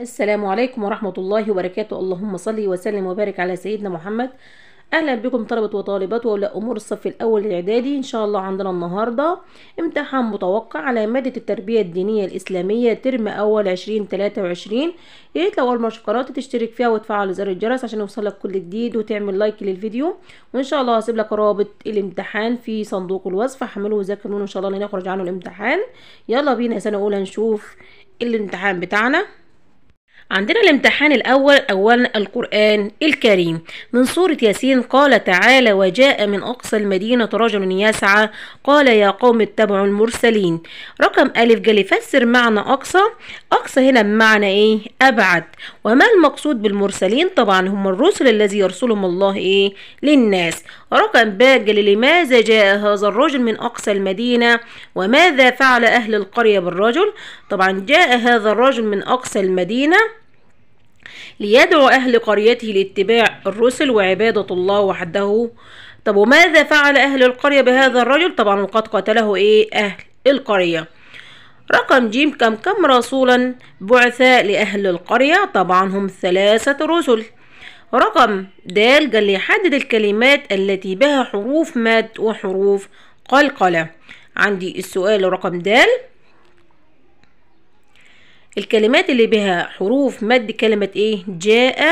السلام عليكم ورحمة الله وبركاته اللهم صل وسلم وبارك على سيدنا محمد أهلا بكم طلبة وطالبات وأولياء أمور الصف الأول الإعدادي إن شاء الله عندنا النهاردة امتحان متوقع على مادة التربية الدينية الإسلامية ترم أول عشرين تلاتة وعشرين يا ريت لو أول مرة قناتي تشترك فيها وتفعل زر الجرس عشان يوصلك كل جديد وتعمل لايك للفيديو وإن شاء الله هسيب لك رابط الامتحان في صندوق الوصف احمله وذاكر منه إن شاء الله لنخرج عنه الامتحان يلا بينا سنة أولى نشوف الامتحان بتاعنا عندنا الامتحان الأول أولا القرآن الكريم من سورة ياسين قال تعالى وجاء من أقصى المدينة رجل يسعى قال يا قوم اتبعوا المرسلين رقم ألف جل يفسر معنى أقصى أقصى هنا بمعنى إيه أبعد وما المقصود بالمرسلين طبعا هم الرسل الذي يرسلهم الله إيه للناس رقم باء جل لماذا جاء هذا الرجل من أقصى المدينة وماذا فعل أهل القرية بالرجل طبعا جاء هذا الرجل من أقصى المدينة ليدعو أهل قريته لاتباع الرسل وعبادة الله وحده طب وماذا فعل أهل القرية بهذا الرجل طبعا وقد قتله إيه أهل القرية رقم جيم كم كم رسولا بعثاء لأهل القرية طبعا هم ثلاثة رسل رقم د قال يحدد الكلمات التي بها حروف مد وحروف قلقلة عندي السؤال رقم د الكلمات اللي بها حروف مد كلمة ايه جاء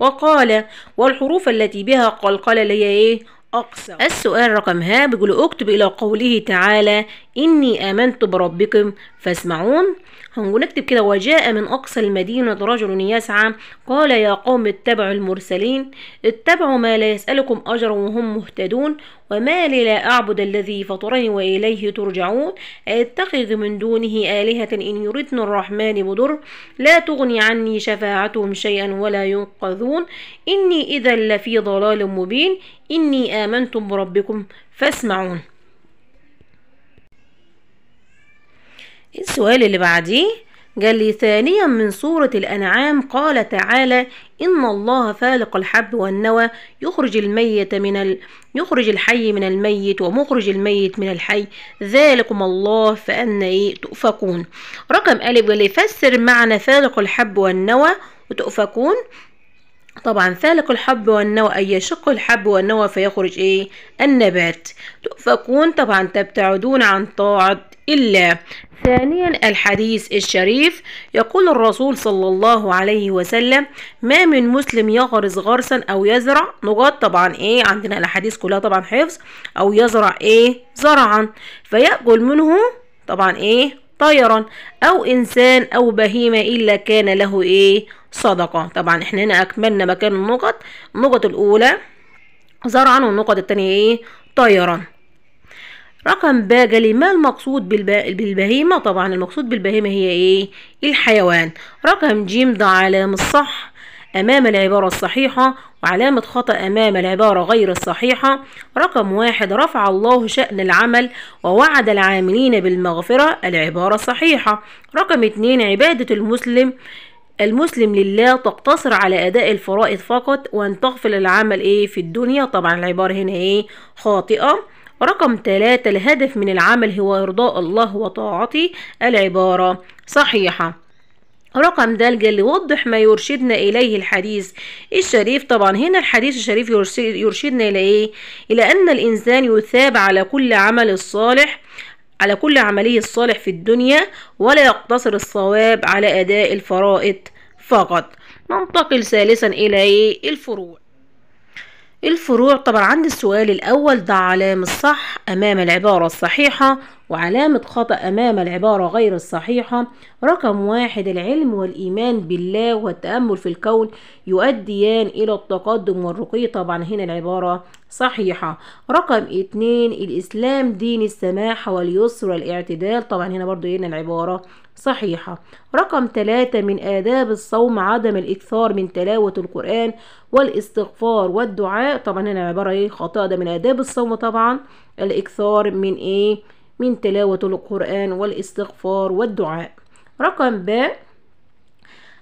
وقال والحروف التي بها قلقلة اللي هي ايه أقسم السؤال رقم ها بيقول اكتب إلى قوله تعالى إني آمنت بربكم فاسمعون هنكتب كده وجاء من أقصى المدينة رجل يسعى قال يا قوم اتبعوا المرسلين اتبعوا ما لا يسألكم أجر وهم مهتدون وما لي لا أعبد الذي فطرني وإليه ترجعون أتخذ من دونه آلهة إن يردن الرحمن بضر لا تغني عني شفاعتهم شيئا ولا ينقذون إني إذا لفي ضلال مبين إني آمنت بربكم فاسمعون إيه السؤال اللي بعديه قال لي ثانيا من سورة الأنعام قال تعالى إن الله فالق الحب والنوى يخرج الميت من ال... يخرج الحي من الميت ومخرج الميت من الحي ذلكم الله فأن إيه تؤفكون رقم ألف قال لي فسر معنى فالق الحب والنوى وتؤفكون طبعا فالق الحب والنوى أي يشق الحب والنوى فيخرج إيه النبات فكون طبعا تبتعدون عن طاعة إلا ثانيا الحديث الشريف يقول الرسول صلى الله عليه وسلم ما من مسلم يغرس غرسا أو يزرع نقاط طبعا إيه عندنا الأحاديث كلها طبعا حفظ أو يزرع إيه زرعا فيأكل منه طبعا إيه طيرا أو إنسان أو بهيمة إلا كان له إيه صدقة طبعا احنا هنا أكملنا مكان النقط النقط الأولى زرعا والنقط التانية ايه طيرا رقم ب جلي ما المقصود بالب... بالبهيمة طبعا المقصود بالبهيمة هي ايه الحيوان رقم ج ده علامة الصح أمام العبارة الصحيحة وعلامة خطأ أمام العبارة غير الصحيحة رقم واحد رفع الله شأن العمل ووعد العاملين بالمغفرة العبارة الصحيحة رقم اتنين عبادة المسلم المسلم لله تقتصر على أداء الفرائض فقط وأن تغفل العمل إيه في الدنيا طبعا العبارة هنا إيه خاطئة رقم ثلاثة الهدف من العمل هو إرضاء الله وطاعته العبارة صحيحة رقم دلجة يوضح ما يرشدنا إليه الحديث الشريف طبعا هنا الحديث الشريف يرشدنا إلى إيه؟ إلى أن الإنسان يثاب على كل عمل صالح على كل عمله الصالح في الدنيا ولا يقتصر الصواب على أداء الفرائض فقط ننتقل ثالثا إلى الفروع الفروع طبعا عند السؤال الأول ضع علامة الصح أمام العبارة الصحيحة وعلامة خطأ أمام العبارة غير الصحيحة رقم واحد العلم والإيمان بالله والتأمل في الكون يؤديان إلى التقدم والرقي طبعا هنا العبارة صحيحة رقم اتنين الإسلام دين السماحة واليسر والاعتدال طبعا هنا برضو هنا العبارة صحيحة رقم ثلاثة من آداب الصوم عدم الإكثار من تلاوة القرآن والاستغفار والدعاء طبعا هنا عبارة ايه خطأ ده من آداب الصوم طبعا الإكثار من ايه من تلاوة القرآن والاستغفار والدعاء رقم ب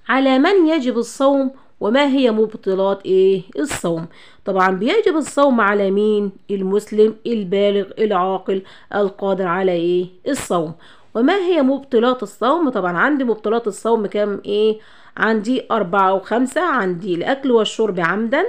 على من يجب الصوم وما هي مبطلات ايه الصوم طبعا بيجب الصوم على مين المسلم البالغ العاقل القادر على ايه الصوم وما هي مبطلات الصوم طبعا عندي مبطلات الصوم كام ايه عندي أربعة وخمسة عندي الأكل والشرب عمدا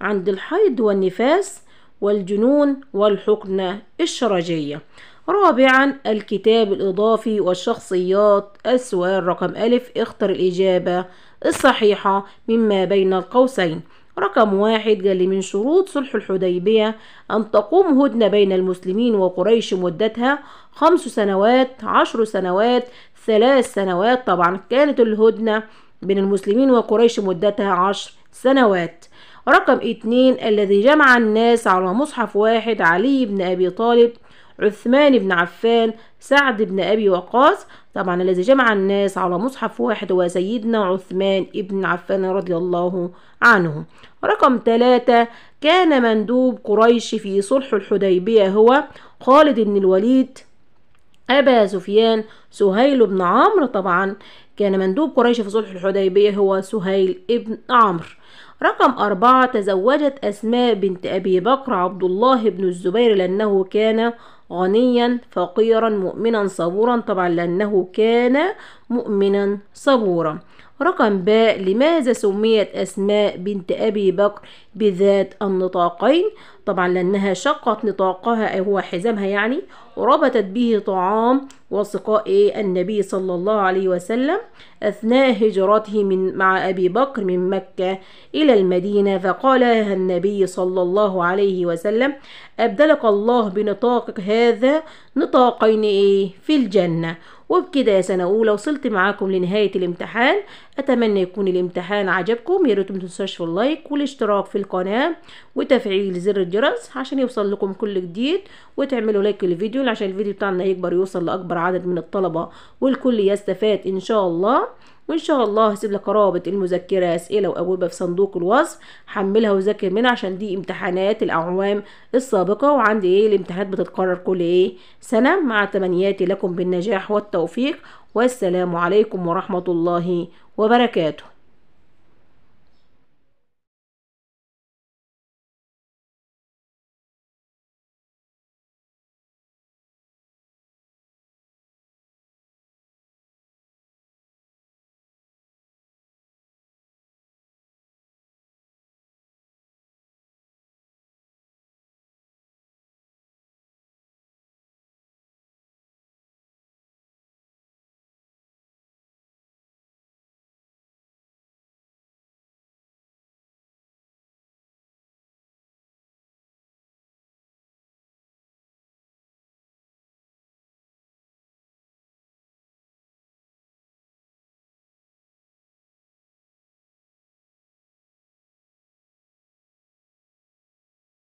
عند الحيض والنفاس والجنون والحقنة الشرجية رابعا الكتاب الإضافي والشخصيات السؤال رقم ألف اختر الإجابة الصحيحة مما بين القوسين رقم واحد قال لي من شروط صلح الحديبية أن تقوم هدنة بين المسلمين وقريش مدتها خمس سنوات عشر سنوات ثلاث سنوات طبعا كانت الهدنة بين المسلمين وقريش مدتها عشر سنوات رقم اتنين الذي جمع الناس على مصحف واحد علي بن أبي طالب عثمان بن عفان سعد بن أبي وقاص طبعا الذي جمع الناس على مصحف واحد هو سيدنا عثمان بن عفان رضي الله عنه رقم ثلاثة كان مندوب قريش في صلح الحديبية هو خالد بن الوليد أبا سفيان سهيل بن عمرو طبعا كان مندوب قريش في صلح الحديبية هو سهيل بن عمرو رقم أربعة تزوجت أسماء بنت أبي بكر عبد الله بن الزبير لأنه كان غنيا فقيرا مؤمنا صبورا طبعا لأنه كان مؤمنا صبورا رقم باء لماذا سميت أسماء بنت أبي بكر بذات النطاقين طبعا لأنها شقت نطاقها أي هو حزامها يعني وربطت به طعام وسقاء النبي صلى الله عليه وسلم أثناء هجرته من مع أبي بكر من مكة إلى المدينة فقال النبي صلى الله عليه وسلم أبدلك الله بنطاقك هذا نطاقين إيه في الجنة وبكده يا سنة أولى وصلت معاكم لنهاية الامتحان أتمنى يكون الامتحان عجبكم يا ريت في اللايك والاشتراك في القناة وتفعيل زر الجرس عشان يوصل لكم كل جديد وتعملوا لايك للفيديو عشان الفيديو بتاعنا يكبر يوصل لأكبر عدد من الطلبة والكل يستفاد إن شاء الله وان شاء الله هسيب لك رابط المذكره اسئله واجوبه في صندوق الوصف حملها وذاكر منها عشان دي امتحانات الاعوام السابقه وعندي ايه الامتحانات بتتكرر كل ايه سنه مع تمنياتي لكم بالنجاح والتوفيق والسلام عليكم ورحمه الله وبركاته